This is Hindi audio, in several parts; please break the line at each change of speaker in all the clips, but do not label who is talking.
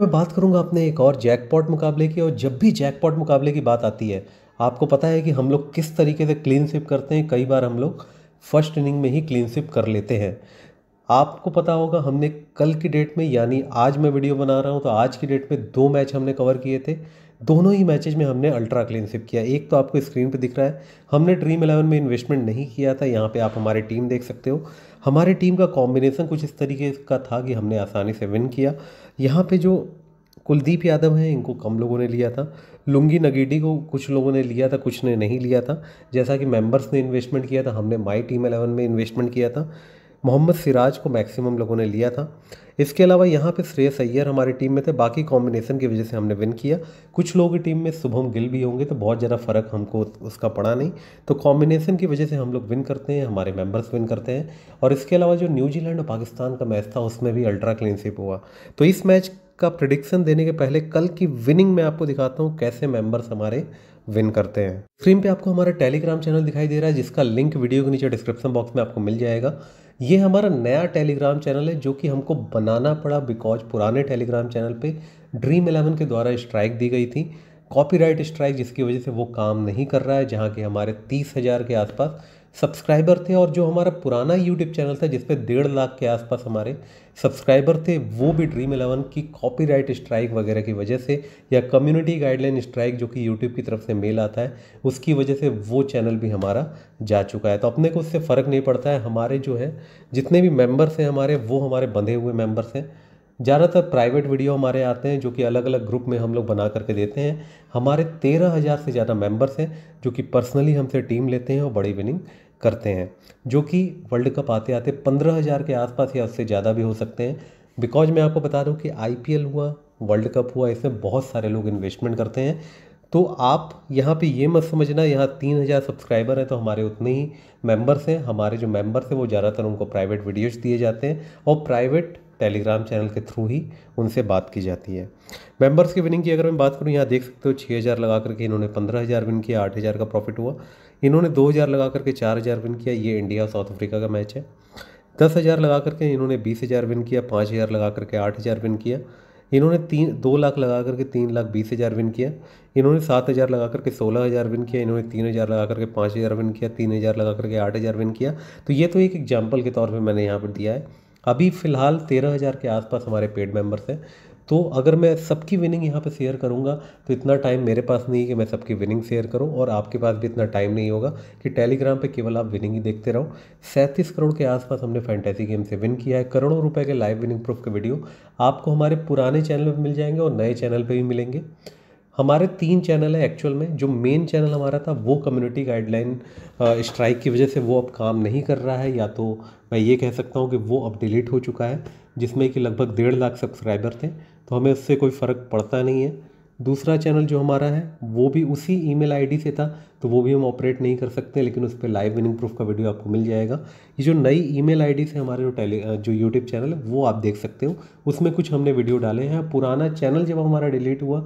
मैं बात करूंगा अपने एक और जैकपॉट मुकाबले की और जब भी जैकपॉट मुकाबले की बात आती है आपको पता है कि हम लोग किस तरीके से क्लीन स्विप करते हैं कई बार हम लोग फर्स्ट इनिंग में ही क्लीन स्विप कर लेते हैं आपको पता होगा हमने कल की डेट में यानी आज मैं वीडियो बना रहा हूँ तो आज की डेट में दो मैच हमने कवर किए थे दोनों ही मैचेज में हमने अल्ट्रा क्लीनशिप किया एक तो आपको स्क्रीन पर दिख रहा है हमने ड्रीम इलेवन में इन्वेस्टमेंट नहीं किया था यहाँ पे आप हमारी टीम देख सकते हो हमारी टीम का कॉम्बिनेशन कुछ इस तरीके का था कि हमने आसानी से विन किया यहाँ पे जो कुलदीप यादव हैं इनको कम लोगों ने लिया था लुंगी नगेडी को कुछ लोगों ने लिया था कुछ ने नहीं लिया था जैसा कि मेंबर्स ने इन्वेस्टमेंट किया था हमने माई टीम एलेवन में इन्वेस्टमेंट किया था मोहम्मद सिराज को मैक्सिमम लोगों ने लिया था इसके अलावा यहाँ पे श्रेयस सैयर हमारी टीम में थे बाकी कॉम्बिनेशन की वजह से हमने विन किया कुछ लोगों की टीम में शुभम गिल भी होंगे तो बहुत ज़्यादा फ़र्क हमको उसका पड़ा नहीं तो कॉम्बिनेशन की वजह से हम लोग विन करते हैं हमारे मेंबर्स विन करते हैं और इसके अलावा जो न्यूजीलैंड और पाकिस्तान का मैच था उसमें भी अल्ट्रा क्लीनशिप हुआ तो इस मैच का प्रडिक्शन देने के पहले कल की विनिंग मैं आपको दिखाता हूँ कैसे मेंबर्स हमारे विन करते हैं स्क्रीन पे आपको हमारा टेलीग्राम चैनल दिखाई दे रहा है जिसका लिंक वीडियो के नीचे डिस्क्रिप्शन बॉक्स में आपको मिल जाएगा ये हमारा नया टेलीग्राम चैनल है जो कि हमको बनाना पड़ा बिकॉज पुराने टेलीग्राम चैनल पे ड्रीम एलेवन के द्वारा स्ट्राइक दी गई थी कॉपीराइट स्ट्राइक जिसकी वजह से वो काम नहीं कर रहा है जहाँ के हमारे तीस हज़ार के आसपास सब्सक्राइबर थे और जो हमारा पुराना यूट्यूब चैनल था जिसपे डेढ़ लाख के आसपास हमारे सब्सक्राइबर थे वो भी ड्रीम इलेवन की कॉपीराइट स्ट्राइक वगैरह की वजह से या कम्युनिटी गाइडलाइन स्ट्राइक जो कि यूट्यूब की तरफ से मेल आता है उसकी वजह से वो चैनल भी हमारा जा चुका है तो अपने को उससे फ़र्क नहीं पड़ता है हमारे जो है जितने भी मेम्बर्स हैं हमारे वो हमारे बंधे हुए मेम्बर्स हैं ज़्यादातर प्राइवेट वीडियो हमारे आते हैं जो कि अलग अलग ग्रुप में हम लोग बना करके देते हैं हमारे तेरह हज़ार से ज़्यादा मेंबर्स हैं जो कि पर्सनली हमसे टीम लेते हैं और बड़ी विनिंग करते हैं जो कि वर्ल्ड कप आते आते पंद्रह हज़ार के आसपास या उससे ज़्यादा भी हो सकते हैं बिकॉज मैं आपको बता दूं कि आई हुआ वर्ल्ड कप हुआ इसमें बहुत सारे लोग इन्वेस्टमेंट करते हैं तो आप यहाँ पे ये मत समझना यहाँ तीन हज़ार सब्सक्राइबर हैं तो हमारे उतने ही मेंबर्स हैं हमारे जो मेंबर्स हैं वो ज़्यादातर उनको प्राइवेट वीडियोस दिए जाते हैं और प्राइवेट टेलीग्राम चैनल के थ्रू ही उनसे बात की जाती है मेंबर्स की विनिंग की अगर मैं बात करूँ यहाँ देख सकते हो छः हज़ार लगा करके इन्होंने पंद्रह हज़ार विन किया आठ हज़ार का प्रॉफिट हुआ इन्होंने दो हज़ार लगा करके चार हज़ार विन किया ये इंडिया और साउथ अफ्रीका का मैच है दस हज़ार लगा करके इन्होंने बीस हज़ार विन किया पाँच हज़ार लगा करके आठ हज़ार विन किया इन्होंने तीन दो लाख लगा करके तीन लाख बीस हज़ार विन किया इन्होंने सात हज़ार लगा करके सोलह हज़ार विन किया इन्होंने तीन हज़ार लगा करके पाँच हज़ार विन किया तीन हज़ार लगा करके आठ हज़ार विन किया तो ये तो एक एग्जाम्पल के तौर पर मैंने यहाँ पर दिया है अभी फ़िलहाल तेरह हज़ार के आसपास हमारे पेड मेम्बर्स हैं तो अगर मैं सबकी विनिंग यहाँ पे शेयर करूँगा तो इतना टाइम मेरे पास नहीं है कि मैं सबकी विनिंग शेयर करूँ और आपके पास भी इतना टाइम नहीं होगा कि टेलीग्राम पे केवल आप विनिंग ही देखते रहो सैंतीस करोड़ के आसपास हमने फैंटेसी गेम से विन किया है करोड़ों रुपये के लाइव विनिंग प्रूफ के वीडियो आपको हमारे पुराने चैनल पर मिल जाएंगे और नए चैनल पर भी मिलेंगे हमारे तीन चैनल है एक्चुअल में जो मेन चैनल हमारा था वो कम्युनिटी गाइडलाइन स्ट्राइक की वजह से वो अब काम नहीं कर रहा है या तो मैं ये कह सकता हूँ कि वो अब डिलीट हो चुका है जिसमें कि लगभग डेढ़ लाख सब्सक्राइबर थे तो हमें उससे कोई फ़र्क पड़ता नहीं है दूसरा चैनल जो हमारा है वो भी उसी ई मेल से था तो वो भी हम ऑपरेट नहीं कर सकते लेकिन उस पर लाइव विनिंग प्रूफ का वीडियो आपको मिल जाएगा ये जो नई आई डी से हमारे जो टेली जो यूट्यूब चैनल है वो आप देख सकते हो उसमें कुछ हमने वीडियो डाले हैं पुराना चैनल जब हमारा डिलीट हुआ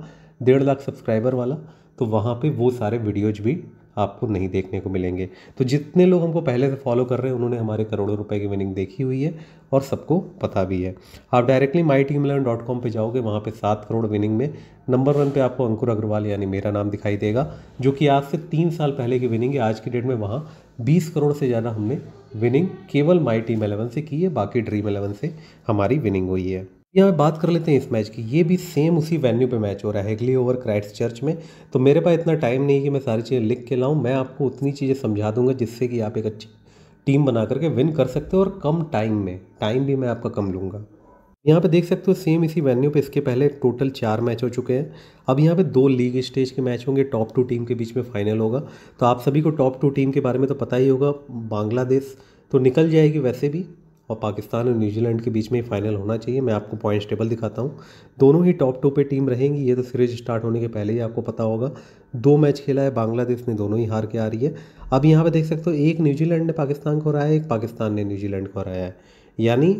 डेढ़ लाख सब्सक्राइबर वाला तो वहाँ पर वो सारे वीडियोज भी आपको नहीं देखने को मिलेंगे तो जितने लोग हमको पहले से फॉलो कर रहे हैं उन्होंने हमारे करोड़ों रुपए की विनिंग देखी हुई है और सबको पता भी है आप directly My Team Eleven dot com पर जाओगे वहाँ पर सात करोड़ विनिंग में नंबर वन पे आपको अंकुर अग्रवाल यानी मेरा नाम दिखाई देगा जो कि आज से तीन साल पहले की विनिंग है आज की डेट में वहाँ बीस करोड़ से ज़्यादा हमने विनिंग केवल माई टीम एलेवन से की है बाकी ड्रीम एलेवन से हमारी विनिंग हुई है यहाँ बात कर लेते हैं इस मैच की ये भी सेम उसी वेन्यू पे मैच हो रहा है हेगली ओवर क्राइस्ट चर्च में तो मेरे पास इतना टाइम नहीं है कि मैं सारी चीज़ें लिख के लाऊं मैं आपको उतनी चीज़ें समझा दूंगा जिससे कि आप एक अच्छी टीम बना करके विन कर सकते हो और कम टाइम में टाइम भी मैं आपका कम लूँगा यहाँ पे देख सकते हो सेम इसी वेन्यू पे इसके पहले टोटल चार मैच हो चुके हैं अब यहाँ पे दो लीग स्टेज के मैच होंगे टॉप टू टीम के बीच में फाइनल होगा तो आप सभी को टॉप टू टीम के बारे में तो पता ही होगा बांग्लादेश तो निकल जाएगी वैसे भी और पाकिस्तान और न्यूजीलैंड के बीच में फाइनल होना चाहिए मैं आपको पॉइंट्स टेबल दिखाता हूँ दोनों ही टॉप टू पे टीम रहेंगी ये तो सीरीज स्टार्ट होने के पहले ही आपको पता होगा दो मैच खेला है बांग्लादेश ने दोनों ही हार के आ रही है अब यहाँ पर देख सकते हो एक न्यूजीलैंड ने पाकिस्तान को हराया है एक पाकिस्तान ने न्यूजीलैंड को हराया है यानी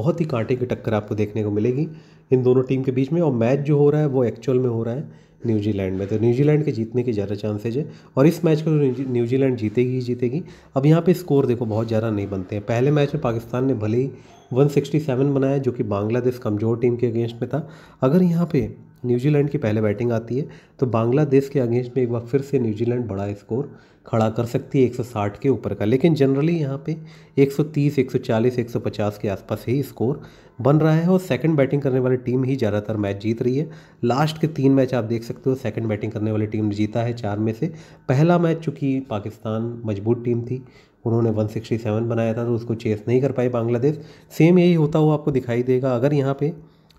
बहुत ही कांटे की टक्कर आपको देखने को मिलेगी इन दोनों टीम के बीच में और मैच जो हो रहा है वो एक्चुअल में हो रहा है न्यूजीलैंड में तो न्यूजीलैंड के जीतने के ज़्यादा चांसेज है और इस मैच को तो न्यूजीलैंड जीतेगी ही जीतेगी अब यहाँ पे स्कोर देखो बहुत ज़्यादा नहीं बनते हैं पहले मैच में पाकिस्तान ने भले ही 167 बनाया जो कि बांग्लादेश कमज़ोर टीम के अगेंस्ट में था अगर यहाँ पे न्यूजीलैंड की पहले बैटिंग आती है तो बांग्लादेश के अगेंस्ट में एक बार फिर से न्यूजीलैंड बड़ा स्कोर खड़ा कर सकती है 160 के ऊपर का लेकिन जनरली यहाँ पे 130, 140, 150 के आसपास ही स्कोर बन रहा है और सेकंड बैटिंग करने वाली टीम ही ज़्यादातर मैच जीत रही है लास्ट के तीन मैच आप देख सकते हो सेकंड बैटिंग करने वाली टीम जीता है चार में से पहला मैच चूँकि पाकिस्तान मजबूत टीम थी उन्होंने 167 बनाया था तो उसको चेस नहीं कर पाई बांग्लादेश सेम यही होता हुआ आपको दिखाई देगा अगर यहाँ पे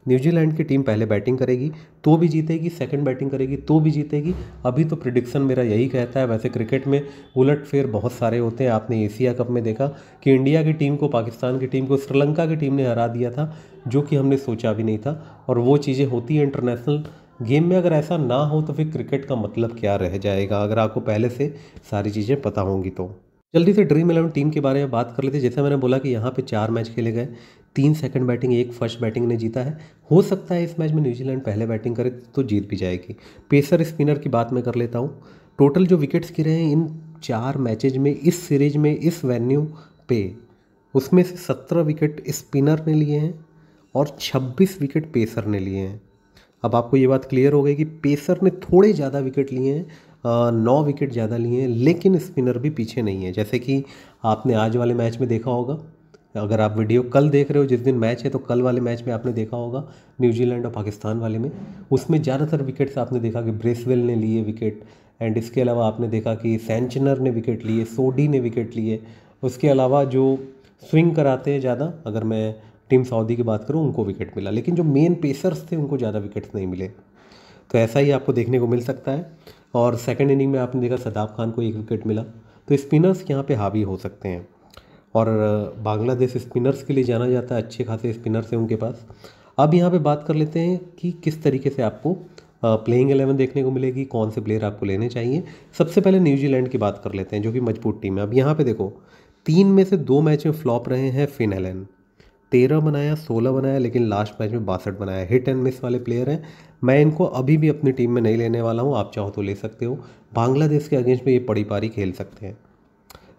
न्यूजीलैंड की टीम पहले बैटिंग करेगी तो भी जीतेगी सेकंड बैटिंग करेगी तो भी जीतेगी अभी तो प्रिडिक्शन मेरा यही कहता है वैसे क्रिकेट में उलट फेर बहुत सारे होते हैं आपने एशिया कप में देखा कि इंडिया की टीम को पाकिस्तान की टीम को श्रीलंका की टीम ने हरा दिया था जो कि हमने सोचा भी नहीं था और वो चीज़ें होती हैं इंटरनेशनल गेम में अगर ऐसा ना हो तो फिर क्रिकेट का मतलब क्या रह जाएगा अगर आपको पहले से सारी चीज़ें पता होंगी तो जल्दी से ड्रीम इलेवन टीम के बारे में बात कर लेते हैं जैसे मैंने बोला कि यहाँ पे चार मैच खेले गए तीन सेकंड बैटिंग एक फर्स्ट बैटिंग ने जीता है हो सकता है इस मैच में न्यूजीलैंड पहले बैटिंग करे तो जीत भी जाएगी पेसर स्पिनर की बात मैं कर लेता हूँ टोटल जो विकेट्स गिरे हैं इन चार मैचेज में इस सीरीज में इस वेन्यू पे उसमें से सत्रह विकेट स्पिनर ने लिए हैं और छब्बीस विकेट पेसर ने लिए हैं अब आपको ये बात क्लियर हो गई कि पेसर ने थोड़े ज़्यादा विकेट लिए हैं नौ विकेट ज़्यादा लिए हैं लेकिन स्पिनर भी पीछे नहीं है जैसे कि आपने आज वाले मैच में देखा होगा अगर आप वीडियो कल देख रहे हो जिस दिन मैच है तो कल वाले मैच में आपने देखा होगा न्यूजीलैंड और पाकिस्तान वाले में उसमें ज़्यादातर विकेट्स आपने देखा कि ब्रेसवेल ने लिए विकेट एंड इसके अलावा आपने देखा कि सेंचनर ने विकेट लिए सोडी ने विकेट लिए उसके अलावा जो स्विंग कराते हैं ज़्यादा अगर मैं टीम सऊदी की बात करूँ उनको विकेट मिला लेकिन जो मेन पेसर्स थे उनको ज़्यादा विकेट्स नहीं मिले तो ऐसा ही आपको देखने को मिल सकता है और सेकेंड इनिंग में आपने देखा सदाब खान को एक विकेट मिला तो स्पिनर्स यहाँ पे हावी हो सकते हैं और बांग्लादेश स्पिनर्स के लिए जाना जाता है अच्छे खासे स्पिनर्स हैं उनके पास अब यहाँ पे बात कर लेते हैं कि किस तरीके से आपको प्लेइंग एलेवन देखने को मिलेगी कौन से प्लेयर आपको लेने चाहिए सबसे पहले न्यूजीलैंड की बात कर लेते हैं जो कि मजबूत टीम है अब यहाँ पर देखो तीन में से दो मैच में फ्लॉप रहे हैं फिन एलन तेरह बनाया सोलह बनाया लेकिन लास्ट मैच में बासठ बनाया हिट एंड मिस वाले प्लेयर हैं मैं इनको अभी भी अपनी टीम में नहीं लेने वाला हूँ आप चाहो तो ले सकते हो बांग्लादेश के अगेंस्ट में ये पड़ी पारी खेल सकते हैं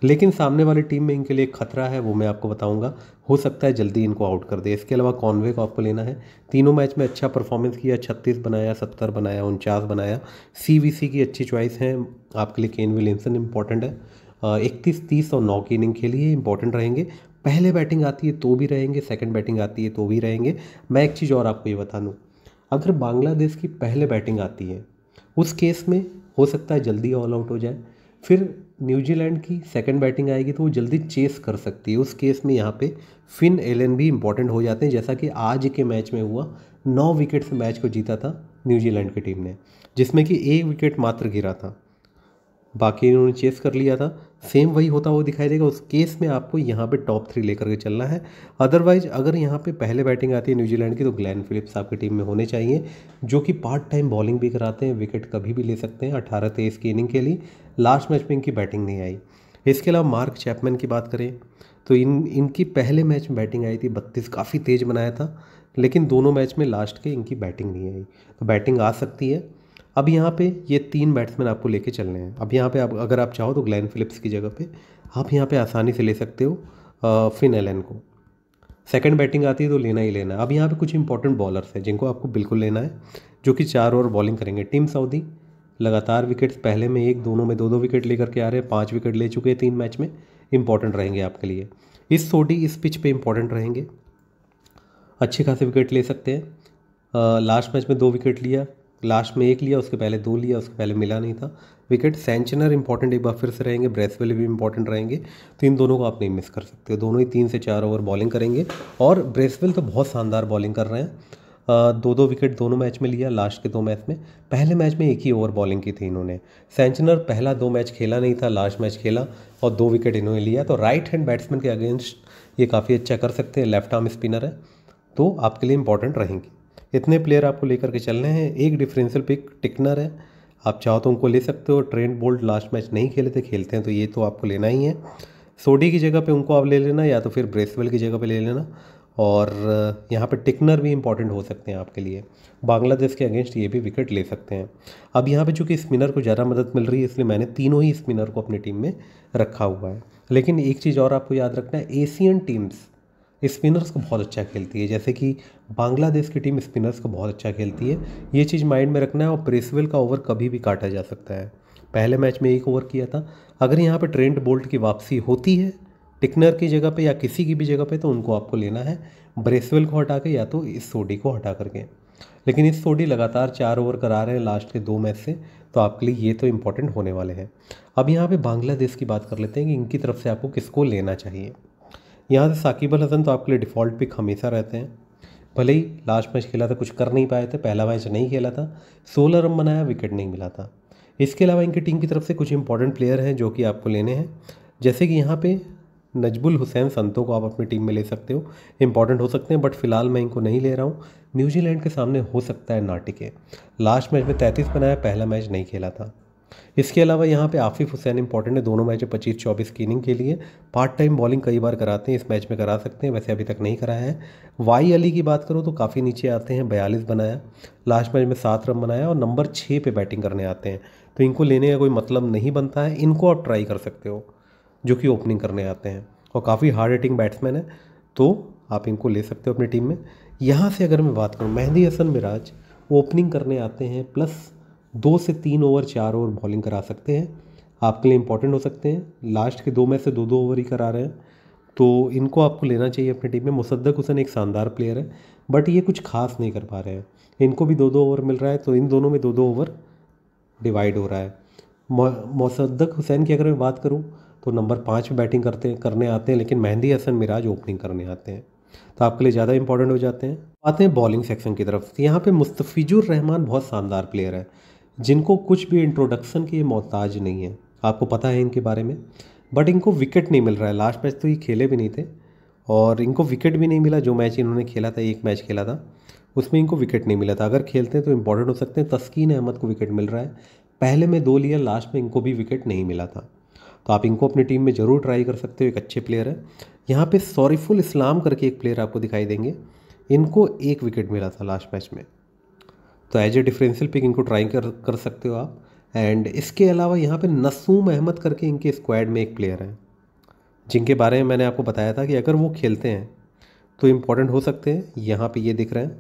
लेकिन सामने वाली टीम में इनके लिए खतरा है वो मैं आपको बताऊंगा हो सकता है जल्दी इनको आउट कर दे इसके अलावा कॉन्वे को आपको लेना है तीनों मैच में अच्छा परफॉर्मेंस किया छत्तीस बनाया सत्तर बनाया उनचास बनाया सी की अच्छी चॉइस है आपके लिए केन विलियमसन इंपॉर्टेंट है इकतीस तीस और नौ की इनिंग के लिए इंपॉर्टेंट रहेंगे पहले बैटिंग आती है तो भी रहेंगे सेकंड बैटिंग आती है तो भी रहेंगे मैं एक चीज़ और आपको ये बता दूँ अगर बांग्लादेश की पहले बैटिंग आती है उस केस में हो सकता है जल्दी ऑल आउट हो जाए फिर न्यूजीलैंड की सेकंड बैटिंग आएगी तो वो जल्दी चेस कर सकती है उस केस में यहाँ पे फिन एलन भी इंपॉर्टेंट हो जाते हैं जैसा कि आज के मैच में हुआ नौ विकेट से मैच को जीता था न्यूजीलैंड की टीम ने जिसमें कि एक विकेट मात्र गिरा था बाकी इन्होंने चेस कर लिया था सेम वही होता हुआ दिखाई देगा उस केस में आपको यहाँ पे टॉप थ्री लेकर के चलना है अदरवाइज अगर यहाँ पे पहले बैटिंग आती है न्यूजीलैंड की तो ग्लैन फिलिप्स आपकी टीम में होने चाहिए जो कि पार्ट टाइम बॉलिंग भी कराते हैं विकेट कभी भी ले सकते हैं अठारह तेईस की इनिंग के लिए लास्ट मैच में इनकी बैटिंग नहीं आई इसके अलावा मार्क चैपमैन की बात करें तो इन इनकी पहले मैच में बैटिंग आई थी बत्तीस काफ़ी तेज़ बनाया था लेकिन दोनों मैच में लास्ट के इनकी बैटिंग नहीं आई तो बैटिंग आ सकती है अब यहाँ पे ये तीन बैट्समैन आपको लेके चलने हैं अब यहाँ पे आप अगर आप चाहो तो ग्लैन फिलिप्स की जगह पे आप यहाँ पे आसानी से ले सकते हो फिन एलन को सेकंड बैटिंग आती है तो लेना ही लेना है अब यहाँ पे कुछ इंपॉर्टेंट बॉलर्स हैं जिनको आपको बिल्कुल लेना है जो कि चार ओवर बॉलिंग करेंगे टीम सऊदी लगातार विकेट्स पहले में एक दोनों में दो दो विकेट लेकर के आ रहे हैं पाँच विकेट ले चुके हैं तीन मैच में इंपॉर्टेंट रहेंगे आपके लिए इस सोडी इस पिच पर इंपॉर्टेंट रहेंगे अच्छे खासे विकेट ले सकते हैं लास्ट मैच में दो विकेट लिया लास्ट में एक लिया उसके पहले दो लिया उसके पहले मिला नहीं था विकेट सेंचनर इंपॉर्टेंट एक बार फिर से रहेंगे ब्रेसवेल भी इंपॉर्टेंट रहेंगे तो इन दोनों को आप नहीं मिस कर सकते दोनों ही तीन से चार ओवर बॉलिंग करेंगे और ब्रेसवेल तो बहुत शानदार बॉलिंग कर रहे हैं दो दो विकेट दोनों मैच में लिया लास्ट के दो मैच में पहले मैच में एक ही ओवर बॉलिंग की थी इन्होंने सेंचनर पहला दो मैच खेला नहीं था लास्ट मैच खेला और दो विकेट इन्होंने लिया तो राइट हैंड बैट्समैन के अगेंस्ट ये काफ़ी अच्छा कर सकते हैं लेफ्ट आर्म स्पिनर है तो आपके लिए इंपॉर्टेंट रहेंगी इतने प्लेयर आपको लेकर के चलने हैं एक डिफरेंशियल पिक टिकनर है आप चाहो तो उनको ले सकते हो ट्रेंड बोल्ट लास्ट मैच नहीं खेले थे खेलते हैं तो ये तो आपको लेना ही है सोडी की जगह पे उनको आप ले लेना या तो फिर ब्रेसवेल की जगह पे ले लेना और यहाँ पे टिकनर भी इंपॉर्टेंट हो सकते हैं आपके लिए बांग्लादेश के अगेंस्ट ये भी विकेट ले सकते हैं अब यहाँ पे चूँकि स्पिनर को ज़्यादा मदद मिल रही है इसलिए मैंने तीनों ही स्पिनर को अपनी टीम में रखा हुआ है लेकिन एक चीज़ और आपको याद रखना है एशियन टीम्स स्पिनर्स को बहुत अच्छा खेलती है जैसे कि बांग्लादेश की टीम स्पिनर्स को बहुत अच्छा खेलती है ये चीज़ माइंड में रखना है और प्रेसवेल का ओवर कभी भी काटा जा सकता है पहले मैच में एक ओवर किया था अगर यहाँ पर ट्रेंड बोल्ट की वापसी होती है टिकनर की जगह पे या किसी की भी जगह पे तो उनको आपको लेना है ब्रेसवेल को हटा के या तो इस सोडी को हटा करके लेकिन इस सोडी लगातार चार ओवर करा रहे हैं लास्ट के दो मैच से तो आपके लिए ये तो इम्पोर्टेंट होने वाले हैं अब यहाँ पे बांग्लादेश की बात कर लेते हैं कि इनकी तरफ से आपको किसको लेना चाहिए यहाँ से साकिब अल हसन तो आपके लिए डिफ़ॉल्ट पिक हमेशा रहते हैं भले ही लास्ट मैच खेला था कुछ कर नहीं पाए थे पहला मैच नहीं खेला था सोलह रन बनाया विकेट नहीं मिला था इसके अलावा इनकी टीम की तरफ से कुछ इंपॉर्टेंट प्लेयर हैं जो कि आपको लेने हैं जैसे कि यहाँ पे नजबुल हुसैन संतों को आप अपनी टीम में ले सकते हो इंपॉर्टेंट हो सकते हैं बट फिलहाल मैं इनको नहीं ले रहा हूँ न्यूजीलैंड के सामने हो सकता है नाटिके लास्ट मैच में तैंतीस बनाया पहला मैच नहीं खेला था इसके अलावा यहाँ पे आफिफ हुसैन इंपॉर्टेंट है दोनों मैच पच्चीस चौबीस की इनिंग के लिए पार्ट टाइम बॉलिंग कई बार कराते हैं इस मैच में करा सकते हैं वैसे अभी तक नहीं कराया है वाई अली की बात करूँ तो काफ़ी नीचे आते हैं बयालीस बनाया लास्ट मैच में सात रन बनाया और नंबर छः पर बैटिंग करने आते हैं तो इनको लेने का कोई मतलब नहीं बनता है इनको आप ट्राई कर सकते हो जो कि ओपनिंग करने आते हैं और काफ़ी हार्ड हिटिंग बैट्समैन है तो आप इनको ले सकते हो अपनी टीम में यहाँ से अगर मैं बात करूँ मेहंदी हसन मिराज ओपनिंग करने आते हैं प्लस दो से तीन ओवर चार ओवर बॉलिंग करा सकते हैं आपके लिए इंपॉर्टेंट हो सकते हैं लास्ट के दो मैच से दो दो ओवर ही करा रहे हैं तो इनको आपको लेना चाहिए अपनी टीम में मुसद्दक हुसैन एक शानदार प्लेयर है बट ये कुछ खास नहीं कर पा रहे हैं इनको भी दो दो ओवर मिल रहा है तो इन दोनों में दो दो ओवर डिवाइड हो रहा है मुसद्दक हुसैन की अगर मैं बात करूँ तो नंबर पाँच पर बैटिंग करते करने आते हैं लेकिन मेहंदी हसन मिराज ओपनिंग करने आते हैं तो आपके लिए ज़्यादा इंपॉर्टेंट हो जाते हैं आते हैं बॉलिंग सेक्शन की तरफ यहाँ पे मुस्तफिजुर रहमान बहुत शानदार प्लेयर है जिनको कुछ भी इंट्रोडक्शन की मोहताज नहीं है आपको पता है इनके बारे में बट इनको विकेट नहीं मिल रहा है लास्ट मैच तो ये खेले भी नहीं थे और इनको विकेट भी नहीं मिला जो मैच इन्होंने खेला था एक मैच खेला था उसमें इनको विकेट नहीं मिला था अगर खेलते हैं तो इंपॉर्टेंट हो सकते हैं तस्कीन अहमद को विकेट मिल रहा है पहले में दो लिया लास्ट में इनको भी विकेट नहीं मिला था तो आप इनको अपनी टीम में ज़रूर ट्राई कर सकते हो एक अच्छे प्लेयर है यहाँ पे सॉरीफुल इस्लाम करके एक प्लेयर आपको दिखाई देंगे इनको एक विकेट मिला था लास्ट मैच में तो एज ए डिफरेंशियल पिक इनको ट्राई कर कर सकते हो आप एंड इसके अलावा यहाँ पे नसूम अहमद करके इनके स्क्वाड में एक प्लेयर हैं जिनके बारे में मैंने आपको बताया था कि अगर वो खेलते हैं तो इम्पॉर्टेंट हो सकते हैं यहाँ पे ये दिख रहे हैं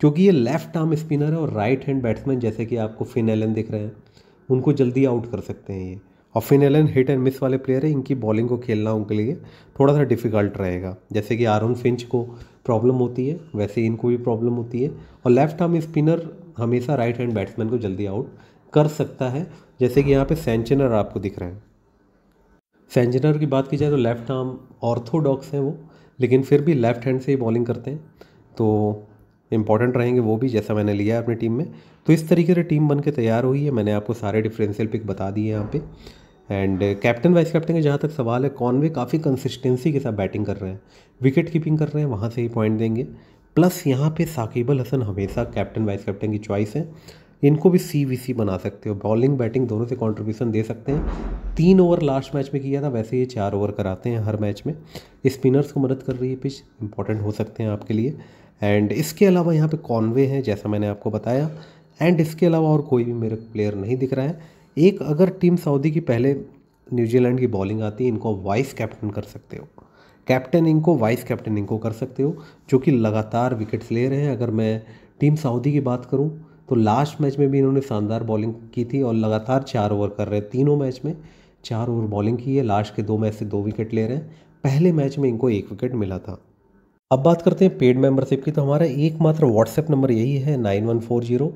क्योंकि ये लेफ़्ट आर्म स्पिनर है और राइट हैंड बैट्समैन जैसे कि आपको फिन एलन दिख रहे हैं उनको जल्दी आउट कर सकते हैं ये और Finn Allen hit and miss वाले प्लेयर हैं इनकी बॉलिंग को खेलना उनके लिए थोड़ा सा डिफ़िकल्ट रहेगा जैसे कि आरोन फिंच को प्रॉब्लम होती है वैसे इनको भी प्रॉब्लम होती है और लेफ्ट आर्म स्पिनर हमेशा राइट हैंड बैट्समैन को जल्दी आउट कर सकता है जैसे कि यहाँ पे सेंचनर आपको दिख रहे हैं सेंचनर की बात की जाए तो लेफ्ट आर्म ऑर्थोडॉक्स हैं वो लेकिन फिर भी लेफ्ट हैंड से ही बॉलिंग करते हैं तो इम्पॉर्टेंट रहेंगे वो भी जैसा मैंने लिया है अपनी टीम में तो इस तरीके से टीम बन के तैयार हुई है मैंने आपको सारे डिफरेंशियल पिक बता दिए यहाँ पर एंड कैप्टन वाइस कैप्टन के जहाँ तक सवाल है कॉनवे काफ़ी कंसिस्टेंसी के साथ बैटिंग कर रहे हैं विकेट कीपिंग कर रहे हैं वहाँ से ही पॉइंट देंगे प्लस यहाँ पे साकिब अल हसन हमेशा कैप्टन वाइस कैप्टन की चॉइस है इनको भी सी वी सी बना सकते हो बॉलिंग बैटिंग दोनों से कॉन्ट्रीब्यूशन दे सकते हैं तीन ओवर लास्ट मैच में किया था वैसे ये चार ओवर कराते हैं हर मैच में स्पिनर्स को मदद कर रही है पिच इंपॉर्टेंट हो सकते हैं आपके लिए एंड इसके अलावा यहाँ पे कॉनवे है जैसा मैंने आपको बताया एंड इसके अलावा और कोई भी मेरे प्लेयर नहीं दिख रहा है एक अगर टीम सऊदी की पहले न्यूजीलैंड की बॉलिंग आती है इनको वाइस कैप्टन कर सकते हो कैप्टन इनको वाइस कैप्टन इनको कर सकते हो जो कि लगातार विकेट्स ले रहे हैं अगर मैं टीम सऊदी की बात करूं तो लास्ट मैच में भी इन्होंने शानदार बॉलिंग की थी और लगातार चार ओवर कर रहे हैं तीनों मैच में चार ओवर बॉलिंग की है लास्ट के दो मैच से दो विकेट ले रहे हैं पहले मैच में इनको एक विकेट मिला था अब बात करते हैं पेड मेंबरशिप की तो हमारा एकमात्र व्हाट्सएप नंबर यही है nine one four zero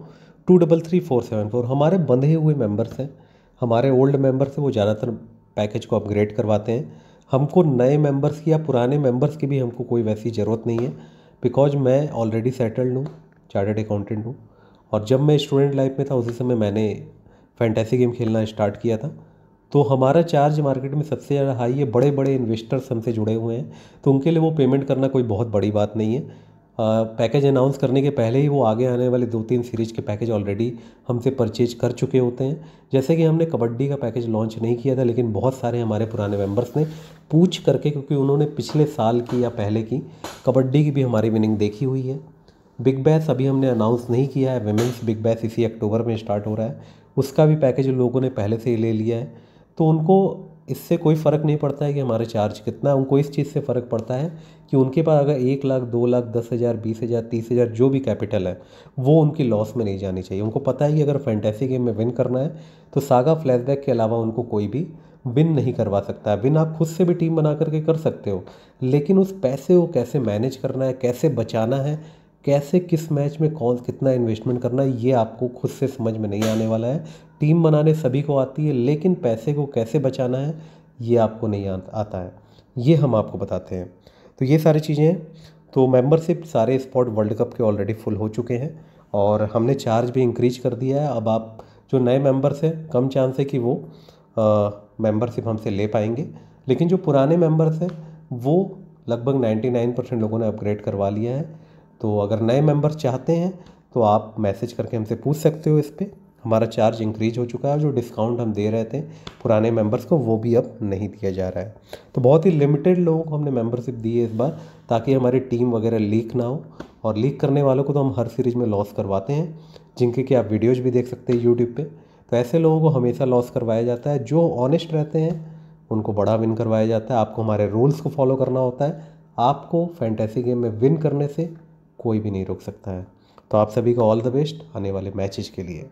two double three four seven four हमारे बंधे हुए मेंबर्स हैं हमारे ओल्ड मेंबर्स हैं वो ज़्यादातर पैकेज को अपग्रेड करवाते हैं हमको नए मेंबर्स की या पुराने मेंबर्स की भी हमको कोई वैसी ज़रूरत नहीं है बिकॉज मैं ऑलरेडी सेटल्ड हूँ चार्टर्ड अकाउंटेंट हूँ और जब मैं स्टूडेंट लाइफ में था उसी समय मैंने फैंटेसी गेम खेलना स्टार्ट किया था तो हमारा चार्ज मार्केट में सबसे ज़्यादा हाई है बड़े बड़े इन्वेस्टर्स हमसे जुड़े हुए हैं तो उनके लिए वो पेमेंट करना कोई बहुत बड़ी बात नहीं है पैकेज अनाउंस करने के पहले ही वो आगे आने वाले दो तीन सीरीज के पैकेज ऑलरेडी हमसे परचेज कर चुके होते हैं जैसे कि हमने कबड्डी का पैकेज लॉन्च नहीं किया था लेकिन बहुत सारे हमारे पुराने मेंबर्स ने पूछ करके क्योंकि उन्होंने पिछले साल की या पहले की कबड्डी की भी हमारी विनिंग देखी हुई है बिग बैस अभी हमने अनाउंस नहीं किया है वेमेंस बिग बैस इसी अक्टूबर में स्टार्ट हो रहा है उसका भी पैकेज लोगों ने पहले से ही ले लिया है तो उनको इससे कोई फ़र्क नहीं पड़ता है कि हमारा चार्ज कितना है उनको इस चीज़ से फ़र्क पड़ता है कि उनके पास अगर एक लाख दो लाख दस हज़ार बीस हज़ार तीस हज़ार जो भी कैपिटल है वो उनकी लॉस में नहीं जानी चाहिए उनको पता है कि अगर फैंटेसी गेम में विन करना है तो सागा फ्लैशबैक के अलावा उनको कोई भी विन नहीं करवा सकता है विन आप खुद से भी टीम बना करके कर सकते हो लेकिन उस पैसे को कैसे मैनेज करना है कैसे बचाना है कैसे किस मैच में कौन कितना इन्वेस्टमेंट करना है ये आपको खुद से समझ में नहीं आने वाला है टीम बनाने सभी को आती है लेकिन पैसे को कैसे बचाना है ये आपको नहीं आता है ये हम आपको बताते हैं तो ये सारी चीज़ें तो मेंबरशिप सारे स्पॉट वर्ल्ड कप के ऑलरेडी फुल हो चुके हैं और हमने चार्ज भी इंक्रीज कर दिया है अब आप जो नए मेंबर्स हैं कम चांस है कि वो मेंबरशिप हमसे ले पाएंगे लेकिन जो पुराने मेंबर्स हैं वो लगभग 99 परसेंट लोगों ने अपग्रेड करवा लिया है तो अगर नए मेंबर चाहते हैं तो आप मैसेज करके हमसे पूछ सकते हो इस पर हमारा चार्ज इंक्रीज हो चुका है जो डिस्काउंट हम दे रहे थे पुराने मेंबर्स को वो भी अब नहीं दिया जा रहा है तो बहुत ही लिमिटेड लोगों को हमने मेंबरशिप दी है इस बार ताकि हमारी टीम वगैरह लीक ना हो और लीक करने वालों को तो हम हर सीरीज़ में लॉस करवाते हैं जिनके कि आप वीडियोज़ भी देख सकते हैं यूट्यूब पर तो ऐसे लोगों को हमेशा लॉस करवाया जाता है जो ऑनेस्ट रहते हैं उनको बड़ा विन करवाया जाता है आपको हमारे रूल्स को फॉलो करना होता है आपको फैंटेसी गेम में विन करने से कोई भी नहीं रोक सकता है तो आप सभी को ऑल द बेस्ट आने वाले मैचेज के लिए